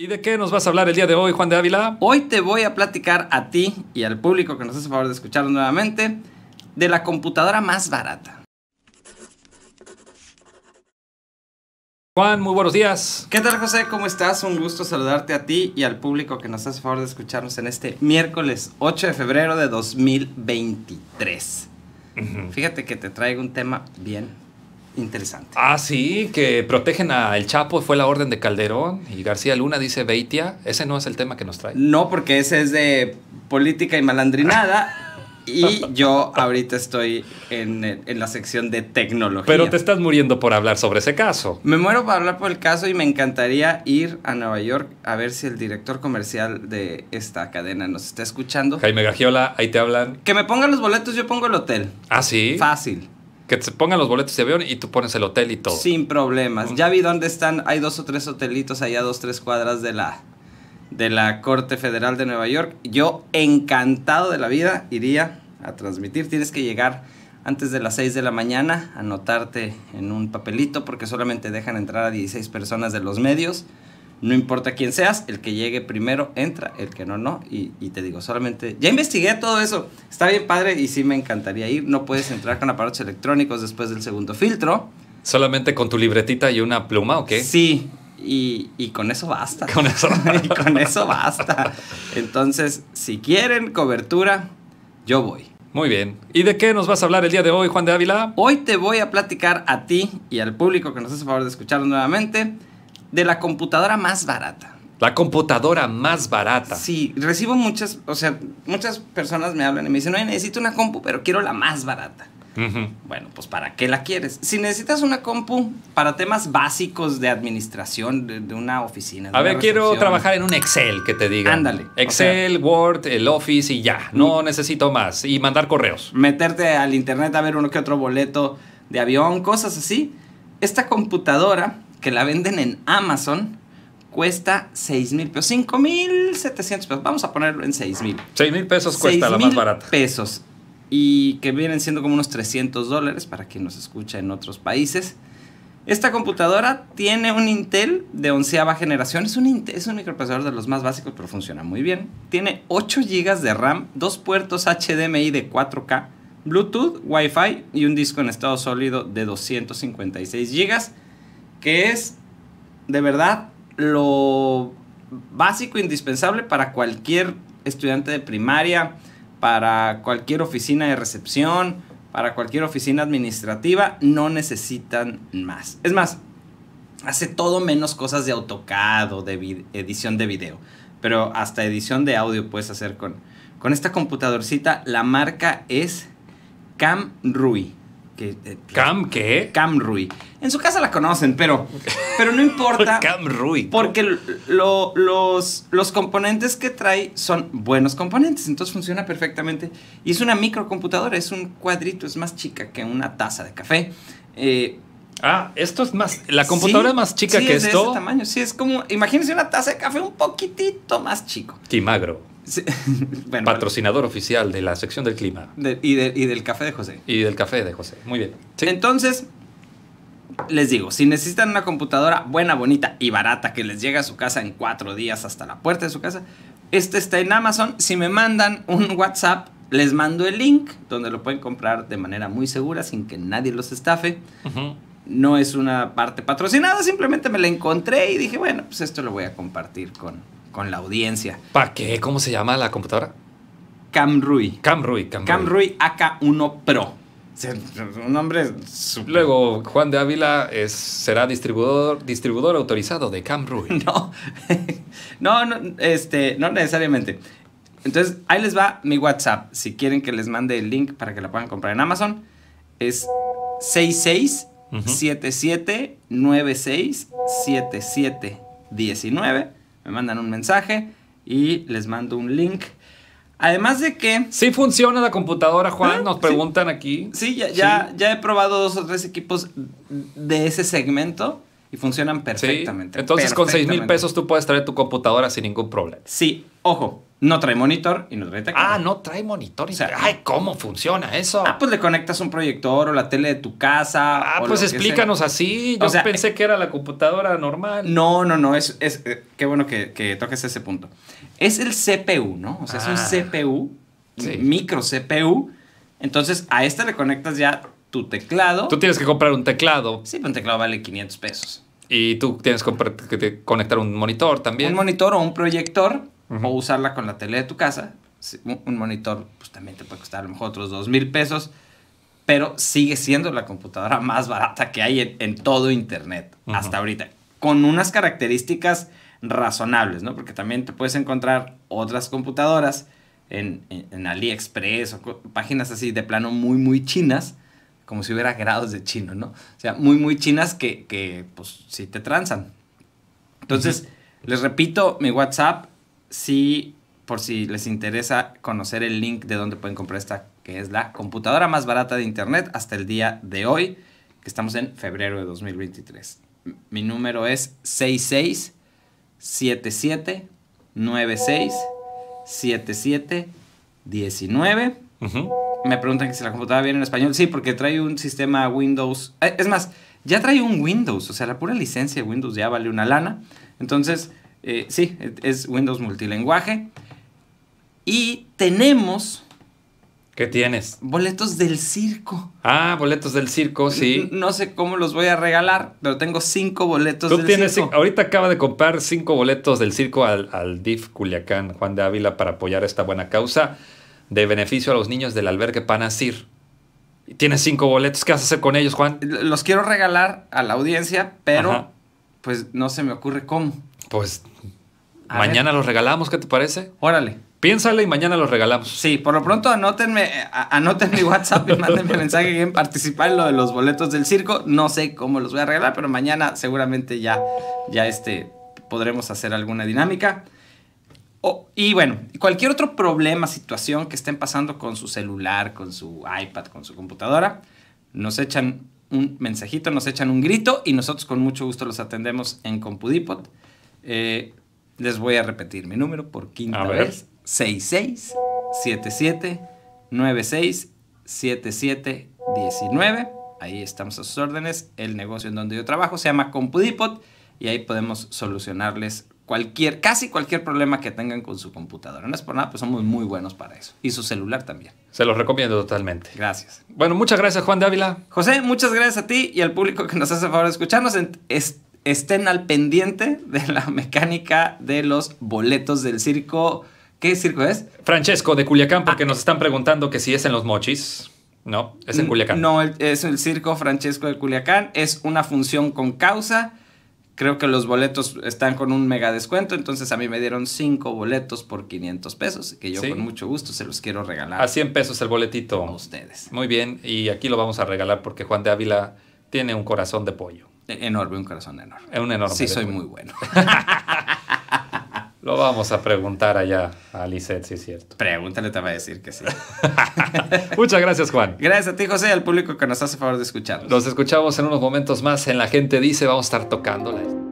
¿Y de qué nos vas a hablar el día de hoy, Juan de Ávila? Hoy te voy a platicar a ti y al público que nos hace favor de escucharnos nuevamente de la computadora más barata. Juan, muy buenos días. ¿Qué tal, José? ¿Cómo estás? Un gusto saludarte a ti y al público que nos hace favor de escucharnos en este miércoles 8 de febrero de 2023. Fíjate que te traigo un tema bien interesante. Ah, sí, que protegen a El Chapo, fue la orden de Calderón, y García Luna dice Beitia, ese no es el tema que nos trae. No, porque ese es de política y malandrinada. Y yo ahorita estoy en, la sección de tecnología. Pero te estás muriendo por hablar sobre ese caso. Me muero por hablar por el caso y me encantaría ir a Nueva York a ver si el director comercial de esta cadena nos está escuchando. Jaime Gagiola, ahí te hablan. Que me pongan los boletos, yo pongo el hotel. Ah, sí. Fácil que te pongan los boletos de avión y tú pones el hotel y todo. Sin problemas. Ya vi dónde están. Hay dos o tres hotelitos allá, dos, tres cuadras de la, de la Corte Federal de Nueva York. Yo, encantado de la vida, iría a transmitir. Tienes que llegar antes de las 6 de la mañana, anotarte en un papelito porque solamente dejan entrar a 16 personas de los medios. No importa quién seas, el que llegue primero entra, el que no, no. Y, te digo, solamente, ya investigué todo eso. Está bien padre y sí me encantaría ir. No puedes entrar con aparatos electrónicos después del segundo filtro. ¿Solamente con tu libretita y una pluma o qué? Sí, y, con eso basta. Con eso. y con eso basta. Entonces, si quieren cobertura, yo voy. Muy bien. ¿Y de qué nos vas a hablar el día de hoy, Juan de Ávila? Hoy te voy a platicar a ti y al público que nos hace favor de escucharnos nuevamente de la computadora más barata. La computadora más barata. Sí, recibo muchas, o sea, muchas personas me hablan y me dicen, necesito una compu, pero quiero la más barata. Bueno, pues ¿para qué la quieres? Si necesitas una compu para temas básicos de administración de, una oficina. a ver, quiero trabajar en un Excel que te diga. Ándale. Excel, Word, el Office y ya. No mm. necesito más. Y mandar correos. Meterte al internet a ver uno que otro boleto de avión, cosas así. Esta computadora que la venden en Amazon cuesta 6 mil pesos, 5 mil 700 pesos, vamos a ponerlo en 6 mil. 6 mil pesos cuesta la más barata. pesos y que vienen siendo como unos 300 dólares para quien nos escucha en otros países. Esta computadora tiene un Intel de onceava generación, es un, es un microprocesador de los más básicos pero funciona muy bien. Tiene 8 GB de RAM, dos puertos HDMI de 4K, Bluetooth, Wi-Fi y un disco en estado sólido de 256 GB que es de verdad lo básico, indispensable para cualquier estudiante de primaria, para cualquier oficina de recepción, para cualquier oficina administrativa, no necesitan más. Es más, hace todo menos cosas de AutoCAD o de edición de video, pero hasta edición de audio puedes hacer con, con esta computadorcita. La marca es Camrui. Eh, ¿Cam qué? Cam Rui. En su casa la conocen, pero, pero no importa. Cam Rui. Porque los, los componentes que trae son buenos componentes, entonces funciona perfectamente. Y es una microcomputadora, es un cuadrito, es más chica que una taza de café. Eh, ah, esto es más. La computadora es más chica que es de esto. tamaño. Sí, es como. Imagínense una taza de café un poquitito más chico. Qué magro. Patrocinador oficial de la sección del clima. y, del café de José. Y del café de José. Muy bien. Entonces, les digo, si necesitan una computadora buena, bonita y barata que les llegue a su casa en cuatro días hasta la puerta de su casa, este está en Amazon. Si me mandan un WhatsApp, les mando el link donde lo pueden comprar de manera muy segura sin que nadie los estafe. No es una parte patrocinada, simplemente me la encontré y dije, bueno, pues esto lo voy a compartir con, con la audiencia. ¿Para qué? ¿Cómo se llama la computadora? Camrui. Camrui, Camrui. Camrui AK1 Pro. Un nombre Luego, Juan de Ávila será distribuidor, distribuidor autorizado de Camrui. No, no, este, no necesariamente. Entonces, ahí les va mi WhatsApp. Si quieren que les mande el link para que la puedan comprar en Amazon, es 6677967719 me mandan un mensaje y les mando un link. Además de que... Sí funciona la computadora, Juan, nos preguntan aquí. Sí ya, ya, ya, he probado dos o tres equipos de ese segmento. Y funcionan perfectamente. Entonces con 6 mil pesos tú puedes traer tu computadora sin ningún problema. Sí, ojo, no trae monitor y no trae teclado. Ah, no trae monitor. Y ay, ¿cómo funciona eso? Ah, pues le conectas un proyector o la tele de tu casa. Ah, pues explícanos así. Yo pensé que era la computadora normal. No, no, no. Es, es eh, qué bueno que, toques ese punto. Es el CPU, ¿no? O sea, es un ah. CPU, micro CPU. Entonces a esta le conectas ya tu teclado. Tú tienes que comprar un teclado. Sí, pero un teclado vale 500 pesos. Y tú tienes que conectar un monitor también. Un monitor o un proyector o usarla con la tele de tu casa. Un monitor pues también te puede costar a lo mejor otros 2 mil pesos, pero sigue siendo la computadora más barata que hay en, todo Internet hasta ahorita, con unas características razonables, ¿no? Porque también te puedes encontrar otras computadoras en, en AliExpress o páginas así de plano muy, muy chinas como si hubiera grados de chino, ¿no? O sea, muy, muy chinas que, pues, sí te tranzan. Entonces, les repito, mi WhatsApp, sí, por si les interesa conocer el link de donde pueden comprar esta, que es la computadora más barata de Internet hasta el día de hoy, que estamos en febrero de 2023. Mi número es 6677967719. 77 me preguntan que si la computadora viene en español. Sí, porque trae un sistema Windows. Eh, es más, ya trae un Windows. O sea, la pura licencia de Windows ya vale una lana. Entonces, eh, sí, es Windows multilenguaje. Y tenemos. ¿Qué tienes? Boletos del circo. Ah, boletos del circo, sí. No, sé cómo los voy a regalar, pero tengo cinco boletos ¿Tú del tienes circo. Ahorita acaba de comprar cinco boletos del circo al, al DIF Culiacán, Juan de Ávila, para apoyar esta buena causa de beneficio a los niños del albergue Panasir. Tienes cinco boletos, ¿qué vas a hacer con ellos, Juan? Los quiero regalar a la audiencia, pero pues no se me ocurre cómo. Pues mañana los regalamos, ¿qué te parece? Órale. Piénsale y mañana los regalamos. Sí, por lo pronto anótenme, Anótenme mi WhatsApp y mándenme mensaje en participar en lo de los boletos del circo. No sé cómo los voy a regalar, pero mañana seguramente ya, ya este, podremos hacer alguna dinámica y bueno, cualquier otro problema, situación que estén pasando con su celular, con su iPad, con su computadora, nos echan un mensajito, nos echan un grito y nosotros con mucho gusto los atendemos en Compudipot. Eh, les voy a repetir mi número por quinta vez. 66 77 96 77 19. Ahí estamos a sus órdenes. El negocio en donde yo trabajo se llama Compudipot y ahí podemos solucionarles cualquier, casi cualquier problema que tengan con su computadora. No es por nada, pues somos muy buenos para eso. Y su celular también. Se los recomiendo totalmente. Gracias. Bueno, muchas gracias Juan Dávila. José, muchas gracias a ti y al público que nos hace el favor de escucharnos. estén al pendiente de la mecánica de los boletos del circo. ¿Qué circo es? Francesco de Culiacán, porque ah. nos están preguntando que si es en los mochis. No, es en Culiacán. No, es el circo Francesco de Culiacán. Es una función con causa creo que los boletos están con un mega descuento, entonces a mí me dieron cinco boletos por 500 pesos, que yo con mucho gusto se los quiero regalar. A 100 pesos el boletito. A ustedes. Muy bien, y aquí lo vamos a regalar porque Juan de Ávila tiene un corazón de pollo. E-, enorme, un corazón enorme. un enorme. Sí, soy muy bueno. Lo vamos a preguntar allá a Lisette, si es cierto. Pregúntale, te va a decir que sí. Muchas gracias, Juan. Gracias a ti, José, y al público que nos hace favor de escucharnos. Los escuchamos en unos momentos más en La Gente Dice. Vamos a estar tocando la.